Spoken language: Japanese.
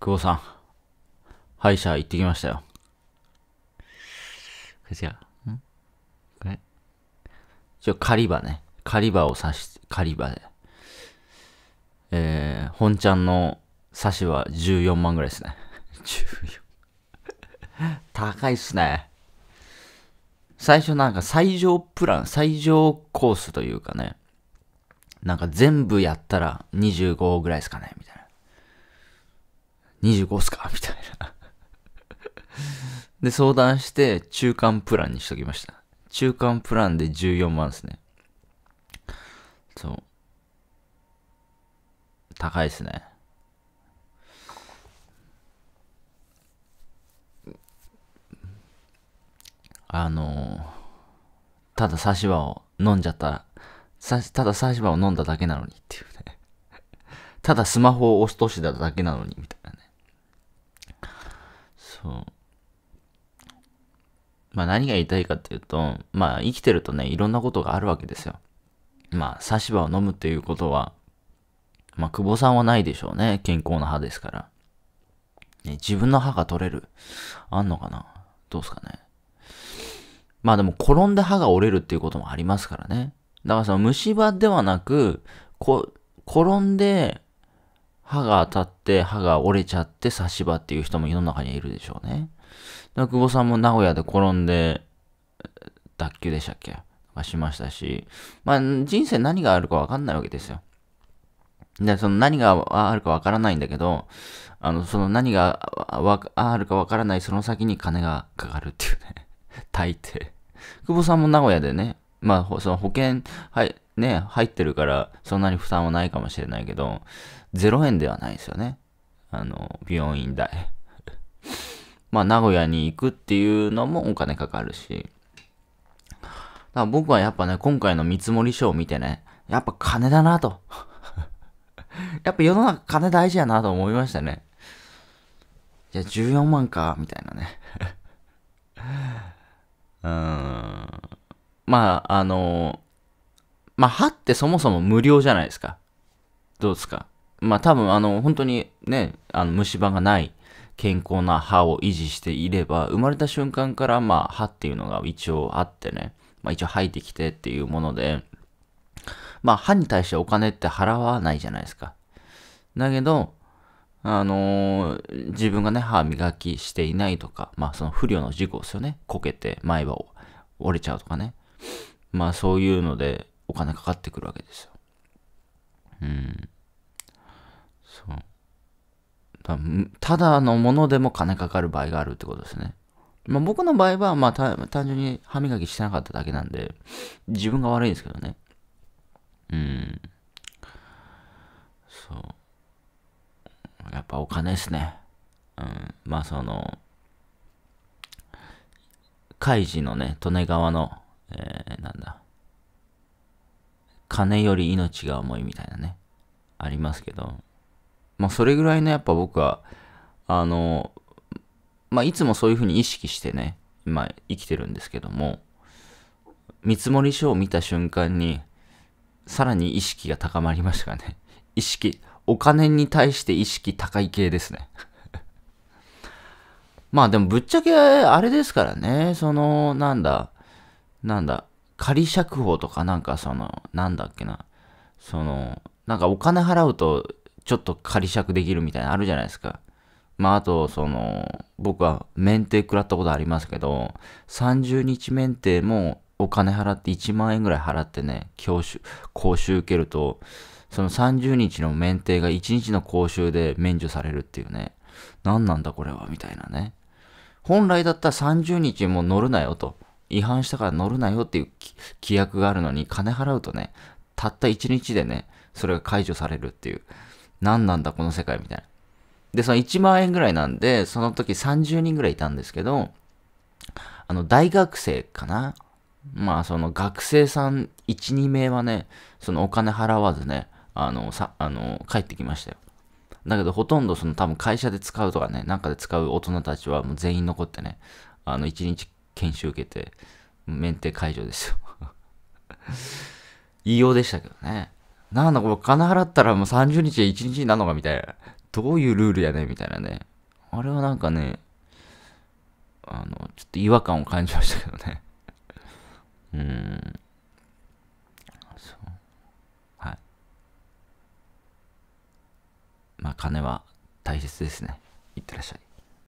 久保さん、歯医者行ってきましたよ。こちら、んこれちょ、狩り場ね。狩り場を刺し、狩り場で。えー、本ちゃんの刺しは14万ぐらいですね。14 高いっすね。最初なんか最上プラン、最上コースというかね。なんか全部やったら25ぐらいですかね、みたいな。25っすかみたいなで、相談して、中間プランにしときました。中間プランで14万ですね。そう。高いですね。あのー、ただ差し歯を飲んじゃったさただ差し歯を飲んだだけなのにっていうね。ただスマホを押す年しだけなのに、みたいな。そうまあ何が言いたいかっていうと、まあ生きてるとね、いろんなことがあるわけですよ。まあ、差し歯を飲むっていうことは、まあ、久保さんはないでしょうね。健康な歯ですから。ね、自分の歯が取れる。あんのかなどうすかね。まあでも、転んで歯が折れるっていうこともありますからね。だからその虫歯ではなく、こ、転んで歯が当たって歯が折れちゃって差し歯っていう人も世の中にいるでしょうね。久保さんも名古屋で転んで、脱臼でしたっけしましたし、まあ、人生何があるか分かんないわけですよ。で、その何があるか分からないんだけど、あの、その何があるか分からないその先に金がかかるっていうね。大抵。久保さんも名古屋でね、まあ、その保険、はい、ね、入ってるから、そんなに負担はないかもしれないけど、0円ではないですよね。あの、病院代。まあ、名古屋に行くっていうのもお金かかるし。だから僕はやっぱね、今回の見積り書を見てね、やっぱ金だなと。やっぱ世の中金大事やなと思いましたね。じゃ14万か、みたいなね。うん。まあ、あの、まあ、歯ってそもそも無料じゃないですか。どうですかまあ多分あの、本当にね、あの虫歯がない健康な歯を維持していれば、生まれた瞬間からまあ歯っていうのが一応あってね、まあ一応生えてきてっていうもので、まあ歯に対してお金って払わないじゃないですか。だけど、あのー、自分がね、歯磨きしていないとか、まあその不慮の事故ですよね。こけて前歯を折れちゃうとかね。まあそういうのでお金かかってくるわけですよ。うん。ただのものでも金かかる場合があるってことですね。まあ、僕の場合は、まあ、単純に歯磨きしてなかっただけなんで、自分が悪いんですけどね。うん。そう。やっぱお金ですね。うん。まあ、その、カイジのね、利根川の、えー、なんだ。金より命が重いみたいなね。ありますけど。まあ、それぐらいね、やっぱ僕は、あの、まあ、いつもそういうふうに意識してね、今生きてるんですけども、見積書を見た瞬間に、さらに意識が高まりましたね。意識、お金に対して意識高い系ですね。まあでもぶっちゃけあれですからね、その、なんだ、なんだ、仮釈放とかなんかその、なんだっけな、その、なんかお金払うとちょっと仮釈できるみたいなのあるじゃないですか。まあ、あと、その、僕は免停食らったことありますけど、30日免停もお金払って1万円ぐらい払ってね、教習、講習受けると、その30日の免停が1日の講習で免除されるっていうね。何なんだこれは、みたいなね。本来だったら30日も乗るなよと。違反したから乗るなよっていう規約があるのに、金払うとね、たった1日でね、それが解除されるっていう。何なんだこの世界みたいな。で、その1万円ぐらいなんで、その時30人ぐらいいたんですけど、あの、大学生かなまあ、その学生さん1、2名はね、そのお金払わずね、あの、さ、あの、帰ってきましたよ。だけど、ほとんどその多分会社で使うとかね、なんかで使う大人たちはもう全員残ってね、あの、1日研修受けて、免停解除ですよ。言いようでしたけどね。なんだこれ金払ったらもう30日で1日になるのかみたいな。どういうルールやねみたいなね。あれはなんかね、あの、ちょっと違和感を感じましたけどね。うーん。そう。はい。まあ金は大切ですね。いってらっしゃい。